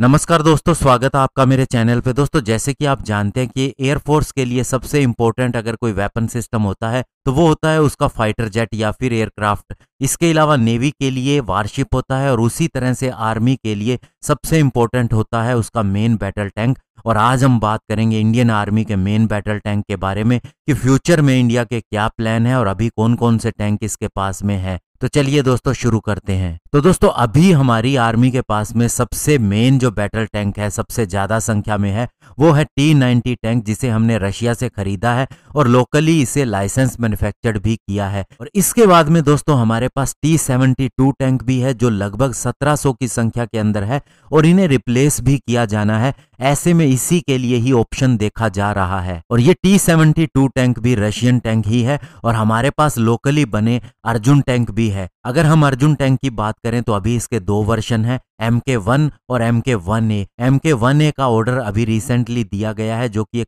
नमस्कार दोस्तों स्वागत है आपका मेरे चैनल पे दोस्तों जैसे कि आप जानते हैं कि एयरफोर्स के लिए सबसे इम्पोर्टेंट अगर कोई वेपन सिस्टम होता है तो वो होता है उसका फाइटर जेट या फिर एयरक्राफ्ट इसके अलावा नेवी के लिए वारशिप होता है और उसी तरह से आर्मी के लिए सबसे इम्पोर्टेंट होता है उसका मेन बैटल टैंक और आज हम बात करेंगे इंडियन आर्मी के मेन बैटल टैंक के बारे में कि फ्यूचर में इंडिया के क्या प्लान है और अभी कौन कौन से टैंक इसके पास में है तो चलिए दोस्तों शुरू करते हैं तो दोस्तों अभी हमारी आर्मी के पास में सबसे मेन जो बैटल टैंक है सबसे ज्यादा संख्या में है वो है टी नाइनटी टैंक जिसे हमने रशिया से खरीदा है और लोकली इसे लाइसेंस मैन्युफैक्चर्ड भी किया है और इसके बाद में दोस्तों हमारे पास टी सेवेंटी टू टैंक भी है जो लगभग सत्रह सौ की संख्या के अंदर है और इन्हें रिप्लेस भी किया जाना है ऐसे में इसी के लिए ही ऑप्शन देखा जा रहा है और ये टी सेवेंटी टू टैंक भी रशियन टैंक ही है और हमारे पास लोकली बने अर्जुन टैंक भी है अगर हम अर्जुन टैंक की बात करें तो अभी इसके दो वर्षन है एम के वन और M K one A M K one A का ऑर्डर अभी रिसेंटली दिया गया है जो कि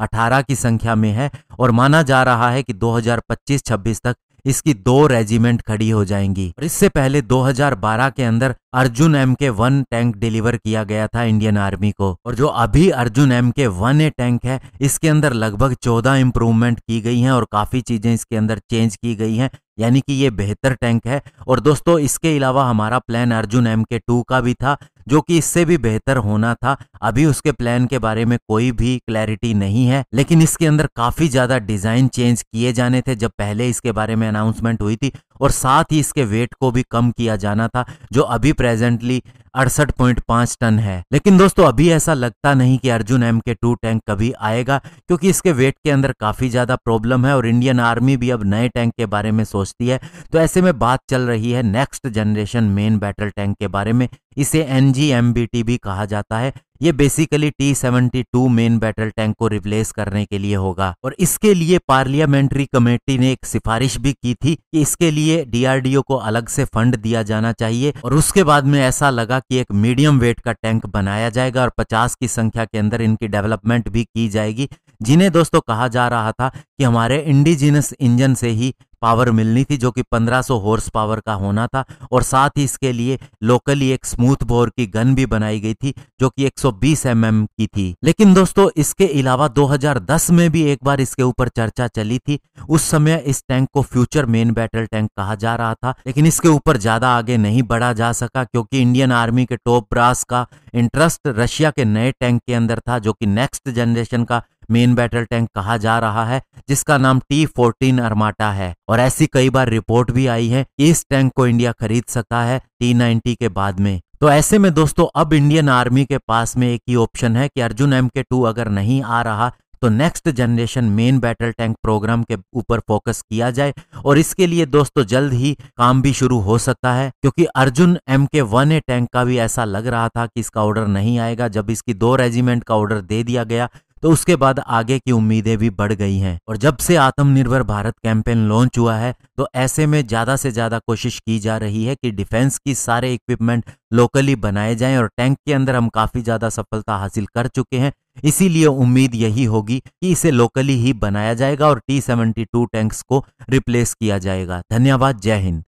अठारह की संख्या में है और माना जा रहा है कि 2025-26 तक इसकी दो रेजिमेंट खड़ी हो जाएंगी और इससे पहले 2012 के अंदर Arjun M K one tank deliver किया गया था इंडियन आर्मी को और जो अभी Arjun M K one A tank है इसके अंदर लगभग चौदह इंप्रूवमेंट की गई हैं और काफी चीजें इसके अंदर चेंज की गई हैं यानी कि ये बेहतर टैंक है और दोस्तों इसके अलावा हमारा plan Arjun M K two का भी था जो कि इससे भी बेहतर होना था अभी उसके प्लान के बारे में कोई भी क्लैरिटी नहीं है लेकिन इसके अंदर काफी ज्यादा डिजाइन चेंज किए जाने थे जब पहले इसके बारे में अनाउंसमेंट हुई थी और साथ ही इसके वेट को भी कम किया जाना था जो अभी प्रेजेंटली अड़सठ पॉइंट पांच टन है लेकिन दोस्तों अभी ऐसा लगता नहीं कि Arjun M K two tank कभी आएगा क्योंकि इसके वेट के अंदर काफी ज्यादा प्रॉब्लम है और इंडियन आर्मी भी अब नए टैंक के बारे में सोचती है तो ऐसे में बात चल रही है next generation main battle tank के बारे में इसे एन जी एम भी कहा जाता है ये basically T seventy two main battle tank को रिप्लेस करने के लिए होगा और इसके लिए पार्लियामेंट्री कमेटी ने एक सिफारिश भी की थी कि इसके लिए डीआरडीओ को अलग से फंड दिया जाना चाहिए और उसके बाद में ऐसा लगा कि एक मीडियम वेट का टैंक बनाया जाएगा और 50 की संख्या के अंदर इनकी डेवलपमेंट भी की जाएगी जिन्हें दोस्तों कहा जा रहा था कि हमारे इंडिजिनस इंजन से ही पावर मिलनी थी जो कि 1500 हॉर्स पावर का होना था और साथ ही इसके लिए लोकली एक स्मूथ बोर की गन भी बनाई गई थी जो कि 120 सौ mm की थी लेकिन दोस्तों इसके अलावा 2010 में भी एक बार इसके ऊपर चर्चा चली थी उस समय इस टैंक को फ्यूचर मेन बैटल टैंक कहा जा रहा था लेकिन इसके ऊपर ज्यादा आगे नहीं बढ़ा जा सका क्योंकि इंडियन आर्मी के टॉप ब्रास का इंटरेस्ट रशिया के नए टैंक के अंदर था जो कि नेक्स्ट जनरेशन का मेन बैटल टैंक कहा जा रहा है जिसका नाम टी फोर्टीन अरमाटा है और ऐसी कई बार रिपोर्ट भी आई है कि इस टैंक को इंडिया खरीद सकता है टी नाइनटी के बाद में तो ऐसे में दोस्तों अब इंडियन आर्मी के पास में एक ही ऑप्शन है कि अर्जुन एम के टू अगर नहीं आ रहा तो next generation main battle tank programme के ऊपर फोकस किया जाए और इसके लिए दोस्तों जल्द ही काम भी शुरू हो सकता है क्योंकि Arjun M K one A tank का भी ऐसा लग रहा था कि इसका ऑर्डर नहीं आएगा जब इसकी दो रेजिमेंट का ऑर्डर दे दिया गया तो उसके बाद आगे की उम्मीदें भी बढ़ गई हैं और जब से आत्मनिर्भर भारत कैंपेन लॉन्च हुआ है तो ऐसे में ज़्यादा से ज़्यादा कोशिश की जा रही है कि डिफेंस की सारे इक्विपमेंट लोकली बनाए जाएं और टैंक के अंदर हम काफ़ी ज़्यादा सफलता हासिल कर चुके हैं इसीलिए उम्मीद यही होगी कि इसे लोकली ही बनाया जाएगा और टी सेवेंटी टू टैंक्स को रिप्लेस किया जाएगा धन्यवाद जय हिंद